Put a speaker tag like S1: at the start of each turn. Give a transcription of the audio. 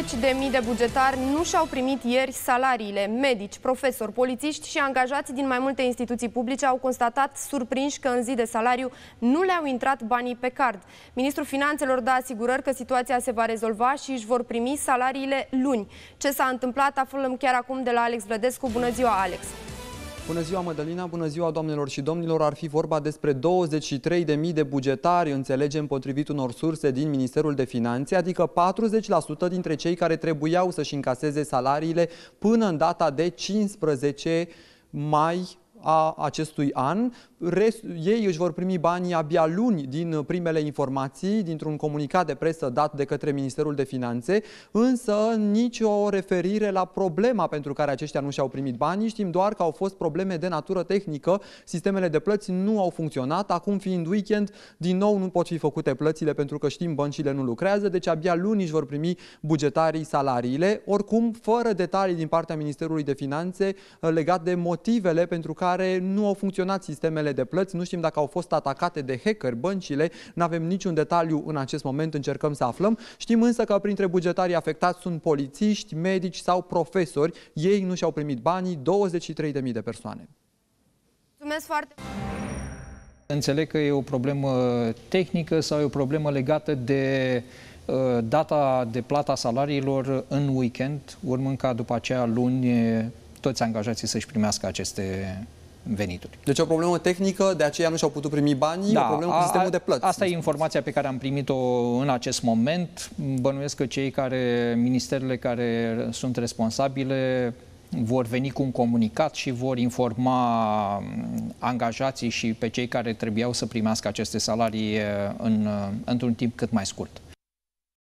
S1: Deci de mii de bugetari nu și-au primit ieri salariile. Medici, profesori, polițiști și angajați din mai multe instituții publice au constatat surprinși că în zi de salariu nu le-au intrat banii pe card. Ministrul Finanțelor dă asigurări că situația se va rezolva și își vor primi salariile luni. Ce s-a întâmplat aflăm chiar acum de la Alex Vlădescu. Bună ziua, Alex!
S2: Bună ziua, Mădălina, bună ziua, doamnelor și domnilor. Ar fi vorba despre 23.000 de bugetari, înțelegem potrivit unor surse din Ministerul de Finanțe, adică 40% dintre cei care trebuiau să-și încaseze salariile până în data de 15 mai a acestui an. Rest, ei își vor primi banii abia luni din primele informații, dintr-un comunicat de presă dat de către Ministerul de Finanțe, însă nicio referire la problema pentru care aceștia nu și-au primit banii. Știm doar că au fost probleme de natură tehnică, sistemele de plăți nu au funcționat, acum fiind weekend, din nou nu pot fi făcute plățile pentru că știm băncile nu lucrează, deci abia luni își vor primi bugetarii salariile, oricum fără detalii din partea Ministerului de Finanțe legat de motivele pentru care care nu au funcționat sistemele de plăți, nu știm dacă au fost atacate de hacker băncile, nu avem niciun detaliu în acest moment, încercăm să aflăm. Știm însă că printre bugetarii afectați sunt polițiști, medici sau profesori. Ei nu și-au primit banii, 23.000 de
S1: persoane. Mulțumesc foarte
S3: Înțeleg că e o problemă tehnică sau e o problemă legată de uh, data de plata salariilor în weekend, urmând ca după aceea luni uh, toți angajații să-și primească
S2: aceste venituri. Deci o problemă tehnică, de aceea nu și-au putut primi banii, da, o problemă a, cu sistemul de plăți.
S3: Asta e informația pe care am primit-o în acest moment. Bănuiesc că cei care, ministerele care sunt responsabile vor veni cu un comunicat și vor informa mm, angajații și pe cei care trebuiau să primească aceste salarii în, într-un timp cât mai scurt.